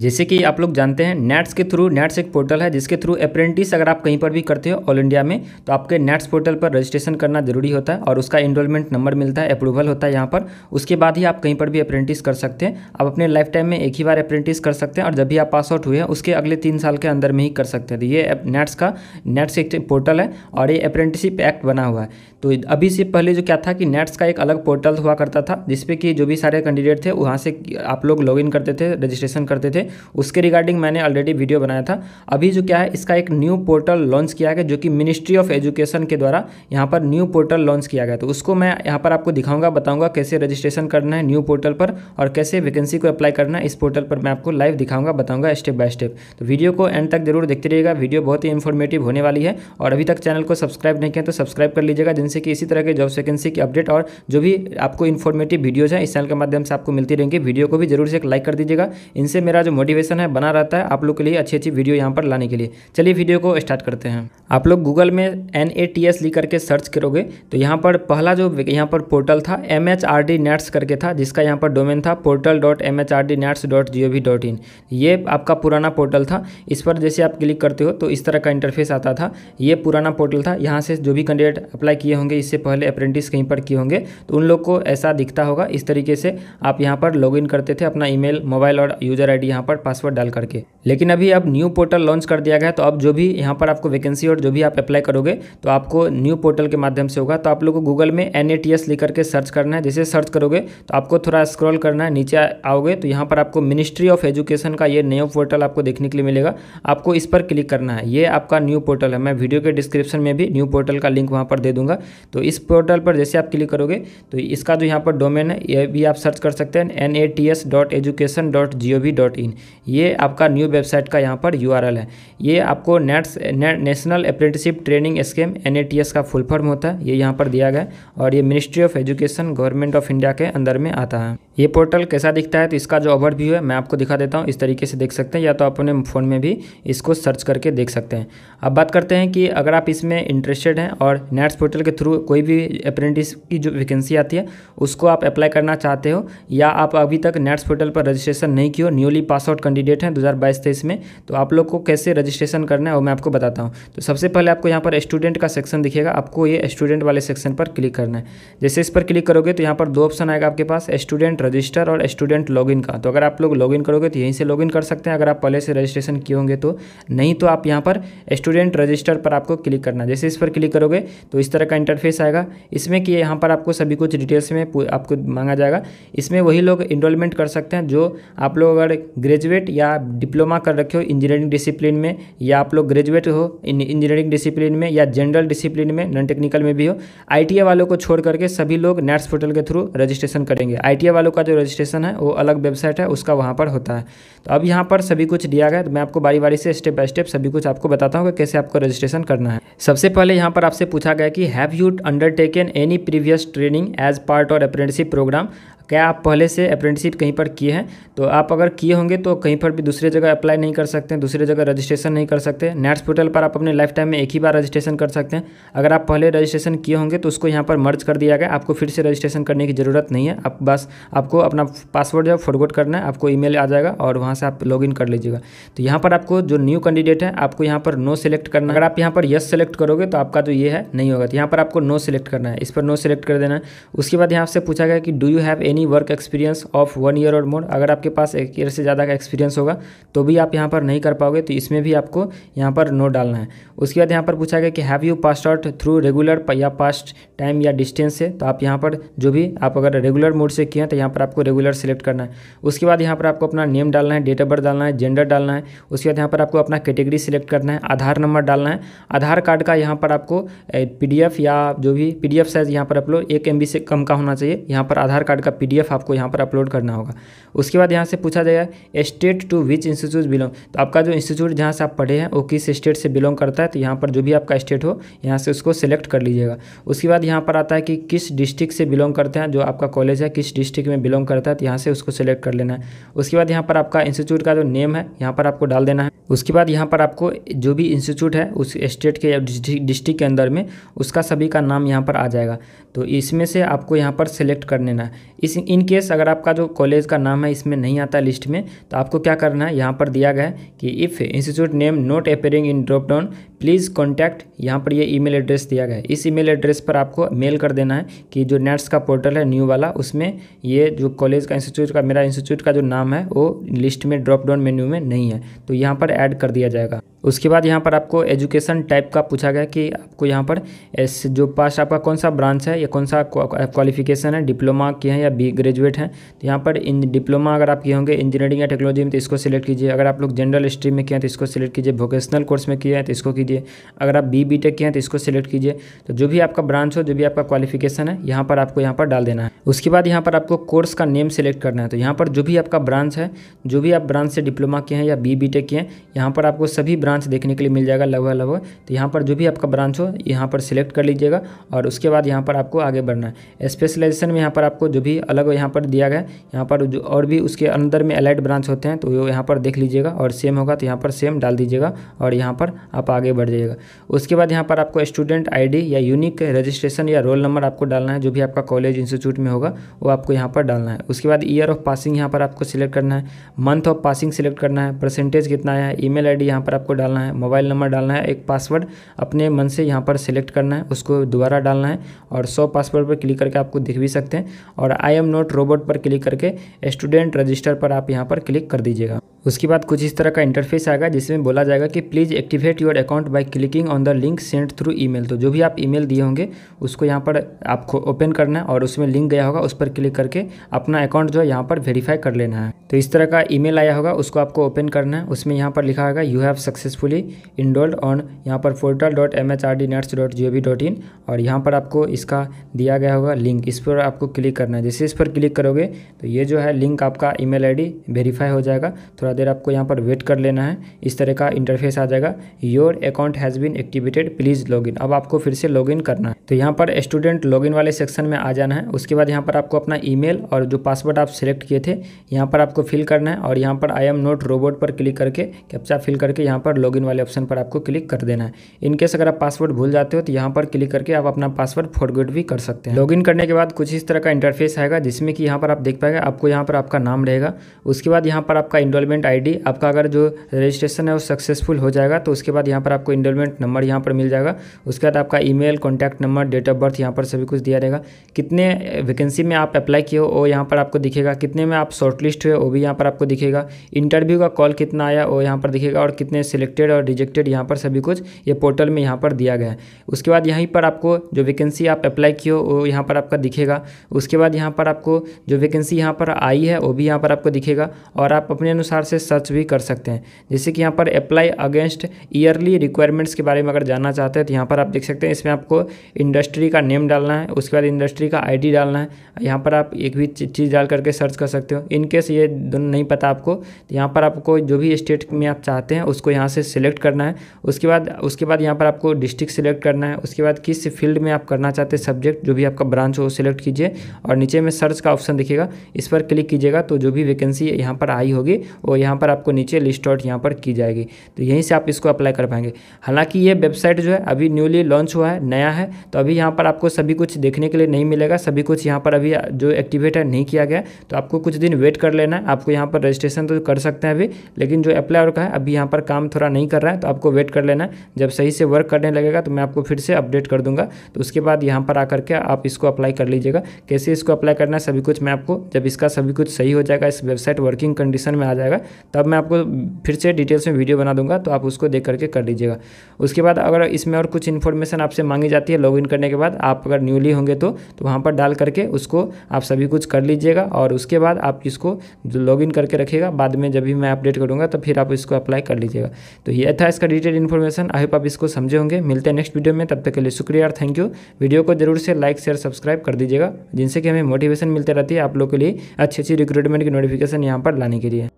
जैसे कि आप लोग जानते हैं नेट्स के थ्रू नेट्स एक पोर्टल है जिसके थ्रू अप्रेंटिस अगर आप कहीं पर भी करते हो ऑल इंडिया में तो आपके नेट्स पोर्टल पर रजिस्ट्रेशन करना जरूरी होता है और उसका इनरोलमेंट नंबर मिलता है अप्रूवल होता है यहाँ पर उसके बाद ही आप कहीं पर भी अप्रेंटिस कर सकते हैं आप अपने लाइफ टाइम में एक ही बार अप्रेंटिस कर सकते हैं और जब भी आप पास आउट हुए हैं उसके अगले तीन साल के अंदर में ही कर सकते हैं तो ये नेट्स का नेट्स एक पोर्टल है और ये अप्रेंटिसिप एक्ट बना हुआ है तो अभी से पहले जो क्या था कि नेट्स का एक अलग पोर्टल हुआ करता था जिसपे कि जो भी सारे कैंडिडेट थे वहाँ से आप लोग लॉग करते थे रजिस्ट्रेशन करते थे उसके रिगार्डिंग मैंने ऑलरेडी वीडियो बनाया था अभी जो क्या है इसका एक न्यू पोर्टल लॉन्च किया गया जो कि मिनिस्ट्री ऑफ एजुकेशन के द्वारा यहाँ पर न्यू पोर्टल लॉन्च किया गया तो उसको मैं यहाँ पर आपको दिखाऊंगा बताऊंगा कैसे रजिस्ट्रेशन करना है न्यू पोर्टल पर और कैसे वैकेंसी को अप्लाई करना है इस पोर्टल पर मैं आपको लाइव दिखाऊंगा बताऊंगा स्टेप बाय स्टेप तो वीडियो को एंड तक जरूर देखते रहिएगा वीडियो बहुत ही इन्फॉर्मेटिव होने वाली है और अभी तक चैनल को सब्सक्राइब नहीं किया तो सब्सक्राइब कर लीजिएगा जिनसे कि इसी तरह के जॉब वैकेंसी की अपडेट और जो भी आपको इन्फॉर्मेटिव वीडियोज़ हैं इस चैनल के माध्यम से आपको मिलती रहेंगी वीडियो को भी जरूर से एक लाइक कर दीजिएगा इनसे मेरा जो मोटिवेशन है बना रहता है आप लोग के लिए अच्छी अच्छी वीडियो यहाँ पर लाने के लिए चलिए वीडियो को स्टार्ट करते हैं आप लोग गूगल में एन ए टी एस लिख करके सर्च करोगे तो यहाँ पर पहला जो यहाँ पर पोर्टल था M H R D NATS करके था जिसका यहाँ पर डोमेन था portal dot M H R D NATS dot G O V dot in ये आपका पुराना पोर्टल था इस पर जैसे आप क्लिक करते हो तो इस तरह का इंटरफेस आता था ये पुराना पोर्टल था यहाँ से जो भी कैंडिडेट अप्लाई किए होंगे इससे पहले अप्रेंटिस कहीं पर किए होंगे तो उन लोग को ऐसा दिखता होगा इस तरीके से आप यहाँ पर इन करते थे अपना मेल मोबाइल और यूज़र आई डी यहाँ पर पासवर्ड डाल करके लेकिन अभी अब न्यू पोर्टल लॉन्च कर दिया गया है तो अब जो भी यहाँ पर आपको वैकेंसी और जो भी आप अप्लाई करोगे तो आपको न्यू पोर्टल के माध्यम से होगा तो आप लोग को गूगल में एन ए टी एस लिख करके सर्च करना है जैसे सर्च करोगे तो आपको थोड़ा स्क्रॉल करना है नीचे आओगे तो यहाँ पर आपको मिनिस्ट्री ऑफ एजुकेशन का ये न्यू पोर्टल आपको देखने के लिए मिलेगा आपको इस पर क्लिक करना है ये आपका न्यू पोर्टल है मैं वीडियो के डिस्क्रिप्शन में भी न्यू पोर्टल का लिंक वहाँ पर दे दूंगा तो इस पोर्टल पर जैसे आप क्लिक करोगे तो इसका जो यहाँ पर डोमेन है ये भी आप सर्च कर सकते हैं N A T S dot education dot G O V dot in ये आपका न्यू वेबसाइट का यहाँ पर यू है ये आपको नेट्स ने, national apprenticeship training scheme N का फुल फॉर्म होता है ये यहाँ पर दिया गया और ये ministry of education government of India के अंदर में आता है ये पोर्टल कैसा दिखता है तो इसका जो ओवर है मैं आपको दिखा देता हूँ इस तरीके से देख सकते हैं या तो आप अपने फ़ोन में भी इसको सर्च करके देख सकते हैं अब बात करते हैं कि अगर आप इसमें इंटरेस्टेड हैं और नेट्स पोर्टल के थ्रू कोई भी अप्रेंटिस की जो वैकेंसी आती है उसको आप अप्लाई करना चाहते हो या आप अभी तक नेट्स पोर्टल पर रजिस्ट्रेशन नहीं किया newly pass pass out candidate हैं दो हज़ार बाईस तेईस में तो आप लोग को कैसे रजिस्ट्रेशन करना है वो मैं आपको बताता हूँ तो सबसे पहले आपको यहाँ पर स्टूडेंट का सेक्शन दिखेगा आपको ये स्टूडेंट वाले सेक्शन पर क्लिक करना है जैसे इस पर क्लिक करोगे तो यहाँ पर दो ऑप्शन आएगा आपके पास स्टूडेंट रजिस्टर और स्टूडेंट लॉगिन का तो अगर आप लोग लॉगिन करोगे तो यहीं से लॉगिन कर सकते हैं अगर आप पहले से रजिस्ट्रेशन किए होंगे तो नहीं तो आप यहाँ पर स्टूडेंट रजिस्टर पर आपको क्लिक करना है जैसे इस पर क्लिक करोगे तो इस तरह का इंटरफेस आएगा इसमें कि यहाँ पर आपको सभी कुछ डिटेल्स में आपको मांगा जाएगा इसमें वही लोग इनरोलमेंट कर सकते हैं जो आप लोग अगर ग्रेजुएट ग्रेजुएट या डिप्लोमा कर रखे हो इंजीनियरिंग डिसिप्लिन में या आप लोग ग्रेजुएट हो इंजीनियरिंग डिसिप्लिन में या जनरल डिसिप्लिन में नॉन टेक्निकल में भी हो आई वालों को छोड़ करके सभी लोग नेट्स पोर्टल के थ्रू रजिस्ट्रेशन करेंगे आई वालों का जो रजिस्ट्रेशन है वो अलग वेबसाइट है उसका वहाँ पर होता है तो अब यहाँ पर सभी कुछ दिया गया तो मैं आपको बारी बारी से स्टेप बाय स्टेप सभी कुछ आपको बताता हूँ कि कैसे आपको रजिस्ट्रेशन करना है सबसे पहले यहाँ पर आपसे पूछा गया कि have you undertaken any previous training as part or apprenticeship program क्या आप पहले से अप्रेंटिसिप कहीं पर किए हैं तो आप अगर किए होंगे तो कहीं पर भी दूसरे जगह अप्लाई नहीं कर सकते हैं दूसरे जगह रजिस्ट्रेशन नहीं कर सकते नेट्स पोर्टल पर आप अपने लाइफ टाइम में एक ही बार रजिस्ट्रेशन कर सकते हैं अगर आप पहले रजिस्ट्रेशन किए होंगे तो उसको यहाँ पर मर्ज कर दिया गया आपको फिर से रजिस्ट्रेशन करने की ज़रूरत नहीं है आप बस आपको अपना पासवर्ड जो है फॉरवर्ड करना है आपको ई आ जाएगा और वहाँ से आप लॉग कर लीजिएगा तो यहाँ पर आपको जो न्यू कैंडिडेट है आपको यहाँ पर नो सेलेक्ट करना अगर आप यहाँ पर यस सेलेक्ट करोगे तो आपका जो ये है नहीं होगा तो यहाँ पर आपको नो सेलेक्ट करना है इस पर नो सेलेक्ट कर देना है उसके बाद यहाँ से पूछा गया कि do you have any any work experience of one year or more अगर आपके पास एक ईयर से ज़्यादा का एक्सपीरियंस होगा तो भी आप यहाँ पर नहीं कर पाओगे तो इसमें भी आपको यहाँ पर नोट डालना है उसके बाद यहाँ पर पूछा गया कि have you pass out through regular या पास्ट टाइम या डिस्टेंस से तो आप यहाँ पर जो भी आप अगर रेगुलर मोड से किए हैं तो यहाँ पर आपको रेगुलर सेलेक्ट करना है उसके बाद यहाँ पर आपको अपना नेम डालना है डेट ऑफ बर्थ डालना है जेंडर डालना है उसके बाद यहाँ पर आपको अपना कैटेगरी सिलेक्ट करना है आधार नंबर डालना है आधार कार्ड का यहाँ पर आपको पी या जो भी पी साइज़ यहाँ पर आप लोग एक एम से कम का होना चाहिए यहाँ पर आधार कार्ड का पी एफ आपको यहाँ पर अपलोड करना होगा उसके बाद यहाँ से पूछा जाएगा state to which institute belong तो आपका जो इंस्टीट्यूट जहाँ से आप पढ़े हैं वो किस स्टेट से बिलोंग करता है तो यहाँ पर जो भी आपका स्टेट हो यहाँ से उसको सेलेक्ट कर लीजिएगा उसके बाद यहाँ पर आता है कि किस डिस्ट्रिक्ट से बिलोंग करते हैं जो आपका कॉलेज है किस डिस्ट्रिक्ट में बिलोंग करता है तो यहाँ से उसको सेलेक्ट कर लेना है उसके बाद यहाँ पर आपका इंस्टीट्यूट का जो नेम है यहाँ पर आपको डाल देना है उसके बाद यहाँ पर आपको जो भी इंस्टीट्यूट है उस स्टेट के या डिस्ट्रिक्ट के अंदर में उसका सभी का नाम यहाँ पर आ जाएगा तो इसमें से आपको यहाँ पर सेलेक्ट कर लेना है इस इन केस अगर आपका जो कॉलेज का नाम है इसमें नहीं आता लिस्ट में तो आपको क्या करना है यहाँ पर दिया गया है कि if institute name not appearing in drop down please contact यहाँ पर ये ई ईमेल एड्रेस दिया गया है इस ईमेल एड्रेस पर आपको मेल कर देना है कि जो नेट्स का पोर्टल है न्यू वाला उसमें ये जो कॉलेज का इंस्टीट्यूट का मेरा इंस्टीट्यूट का जो नाम है वो लिस्ट में ड्रॉप डाउन मेन्यू में नहीं है तो यहाँ पर ऐड कर दिया जाएगा उसके बाद यहाँ पर आपको एजुकेशन टाइप का पूछा गया कि आपको यहाँ पर एस जो पास आपका कौन सा ब्रांच है या कौन सा क्वालिफिकेशन है डिप्लोमा के हैं या बी ग्रेजुएट हैं तो यहाँ पर इन डिप्लोमा अगर आप किए होंगे इंजीनियरिंग या टेक्नोलॉजी में तो इसको सिलेक्ट कीजिए अगर आप लोग जनरल स्ट्रीम में किए हैं तो इसको सिलेक्ट कीजिए वोकेशनल कोर्स में किए हैं तो इसको कीजिए अगर आप बी बी टेक किए हैं तो इसको सिलेक्ट कीजिए तो जो भी आपका ब्रांच हो जो भी आपका क्वालिफिकेशन है यहाँ पर आपको यहाँ पर डाल देना है उसके बाद यहाँ पर आपको कोर्स का नेम सेलेक्ट करना है तो यहाँ पर जो भी आपका ब्रांच है जो भी आप ब्रांच से डिप्लोमा किए हैं या बी बी टेक किए हैं यहाँ पर आपको सभी ब्रांच देखने के लिए मिल जाएगा लगभग लगभग तो यहाँ पर जो भी आपका ब्रांच हो यहाँ पर सिलेक्ट कर लीजिएगा और उसके बाद यहाँ पर आपको आगे बढ़ना है स्पेशलाइजेशन में यहाँ पर आपको जो भी अलग यहाँ पर दिया गया यहाँ पर और भी उसके अंदर में अलाइड ब्रांच होते हैं तो वो यहाँ पर देख लीजिएगा और सेम होगा तो यहाँ पर सेम डाल दीजिएगा और यहाँ पर आप आगे बढ़ जाइएगा उसके बाद यहाँ पर आपको स्टूडेंट आई या यूनिक रजिस्ट्रेशन या रोल नंबर आपको डालना है जो भी आपका कॉलेज इंस्टीट्यूट में होगा वो आपको यहाँ पर डालना है उसके बाद ईयर ऑफ पासिंग यहाँ पर आपको सिलेक्ट करना है मंथ ऑफ पासिंग सिलेक्ट करना है परसेंटेज कितना है ई मेल आई यहाँ पर आपको डालना है मोबाइल नंबर डालना है एक पासवर्ड अपने मन से यहाँ पर सिलेक्ट करना है उसको दोबारा डालना है और सौ पासवर्ड पर क्लिक करके आपको दिख भी सकते हैं और आई एम नोट रोबोट पर क्लिक करके स्टूडेंट रजिस्टर पर आप यहाँ पर क्लिक कर दीजिएगा उसके बाद कुछ इस तरह का इंटरफेस आएगा जिसमें बोला जाएगा कि please activate your account by clicking on the link send through email तो जो भी आप ईमेल दिए होंगे उसको यहाँ पर आपको ओपन करना है और उसमें लिंक गया होगा उस पर क्लिक करके अपना अकाउंट जो है यहाँ पर वेरीफाई कर लेना है तो इस तरह का ईमेल आया होगा उसको आपको ओपन करना है उसमें यहाँ पर लिखा होगा you have success successfully enrolled on यहाँ पर portal dot M H R D NATS dot G O V dot in और यहाँ पर आपको इसका दिया गया होगा लिंक इस पर आपको क्लिक करना है जैसे इस पर क्लिक करोगे तो ये जो है लिंक आपका email I D verify हो जाएगा थोड़ा देर आपको यहाँ पर वेट कर लेना है इस तरह का इंटरफेस आ जाएगा your account has been activated please log in अब आपको फिर से लॉग इन करना है तो यहाँ पर स्टूडेंट लॉग इन वाले सेक्शन में आ जाना है उसके बाद यहाँ पर आपको अपना ई मेल और जो पासवर्ड आप सेलेक्ट किए थे यहाँ पर आपको फिल करना है और यहाँ पर आई एम नोट रोबोट पर क्लिक करके कैप्चा फिल करके यहाँ पर पर लॉगिन वाले ऑप्शन पर आपको क्लिक कर देना है इनकेस अगर आप पासवर्ड भूल जाते हो तो यहाँ पर क्लिक करके आप अपना पासवर्ड फॉरगेट भी कर सकते हैं लॉगिन करने के बाद कुछ इस तरह का इंटरफेस आएगा जिसमें कि यहाँ पर आप देख पाएंगे आपको यहाँ पर आपका नाम रहेगा उसके बाद यहाँ पर आपका इनरोलमेंट आई आपका अगर जो रजिस्ट्रेशन है वो सक्सेसफुल हो जाएगा तो उसके बाद यहाँ पर आपको इनरोलमेंट नंबर यहाँ पर मिल जाएगा उसके बाद आपका email number date of birth यहाँ पर सभी कुछ दिया रहेगा कितने वैकेंसी में आप अप्लाई किए हो वो यहाँ पर आपको दिखेगा कितने में आप शॉर्टलिस्ट हुए वो भी यहाँ पर आपको दिखेगा इंटरव्यू का कॉल कितना आया वो यहाँ पर दिखेगा और कितने सिलेक्ट सिलेक्टेड और रिजेक्टेड यहाँ पर सभी कुछ ये पोर्टल में यहाँ पर दिया गया है उसके बाद यहीं पर आपको जो वैकेंसी आप अप्लाई किए हो वो यहाँ पर आपका दिखेगा उसके बाद यहाँ पर आपको जो वैकेंसी यहाँ पर आई है वो भी यहाँ पर आपको दिखेगा और आप अपने अनुसार से सर्च भी कर सकते हैं जैसे कि यहाँ पर अप्लाई अगेंस्ट ईयरली रिक्वायरमेंट्स के बारे में अगर जानना चाहते हैं तो यहाँ पर आप देख सकते हैं इसमें आपको इंडस्ट्री का नेम डालना है उसके बाद इंडस्ट्री का आई डालना है यहाँ पर आप एक भी चीज़ डाल करके सर्च कर सकते हो इनकेस ये दोनों नहीं पता आपको तो यहाँ पर आपको जो भी स्टेट में आप चाहते हैं उसको यहाँ से सिलेक्ट करना है उसके बाद उसके बाद यहाँ पर आपको डिस्ट्रिक्ट सिलेक्ट करना है उसके बाद किस फील्ड में आप करना चाहते हैं सब्जेक्ट जो भी आपका ब्रांच हो सिलेक्ट कीजिए और नीचे में सर्च का ऑप्शन दिखेगा इस पर क्लिक कीजिएगा तो जो भी वैकेंसी यहाँ पर आई होगी वो यहाँ पर आपको नीचे लिस्ट आउट यहाँ पर की जाएगी तो यहीं से आप इसको अप्लाई कर पाएंगे हालांकि ये वेबसाइट जो है अभी न्यूली लॉन्च हुआ है नया है तो अभी यहाँ पर आपको सभी कुछ देखने के लिए नहीं मिलेगा सभी कुछ यहाँ पर अभी जो एक्टिवेट है नहीं किया गया तो आपको कुछ दिन वेट कर लेना है आपको यहाँ पर रजिस्ट्रेशन तो कर सकते हैं अभी लेकिन जो अप्लाई और का है अभी यहाँ पर काम थोड़ा पूरा नहीं कर रहा है तो आपको वेट कर लेना है जब सही से वर्क करने लगेगा तो मैं आपको फिर से अपडेट कर दूंगा तो उसके बाद यहाँ पर आकर के आप इसको अप्लाई कर लीजिएगा कैसे इसको अप्लाई करना है सभी कुछ मैं आपको जब इसका सभी कुछ सही हो जाएगा इस वेबसाइट वर्किंग कंडीशन में आ जाएगा तब मैं आपको फिर से डिटेल्स में वीडियो बना दूंगा तो आप उसको देख करके कर लीजिएगा उसके बाद अगर इसमें और कुछ इन्फॉर्मेशन आपसे मांगी जाती है लॉगिन करने के बाद आप अगर न्यूली होंगे तो तो वहाँ पर डाल करके उसको आप सभी कुछ कर लीजिएगा और उसके बाद आप इसको लॉगिन करके रखिएगा बाद में जब भी मैं अपडेट करूँगा तो फिर आप इसको अप्लाई कर लीजिएगा तो ये था इसका डिटेल इन्फॉर्मेशन आई होप आप इसको समझे होंगे मिलते हैं नेक्स्ट वीडियो में तब तक के लिए शुक्रिया और थैंक यू वीडियो को जरूर से लाइक शेयर सब्सक्राइब कर दीजिएगा जिनसे कि हमें मोटिवेशन मिलते रहती है आप लोग के लिए अच्छी अच्छी रिक्रूटमेंट की नोटिफिकेशन यहाँ पर लाने के लिए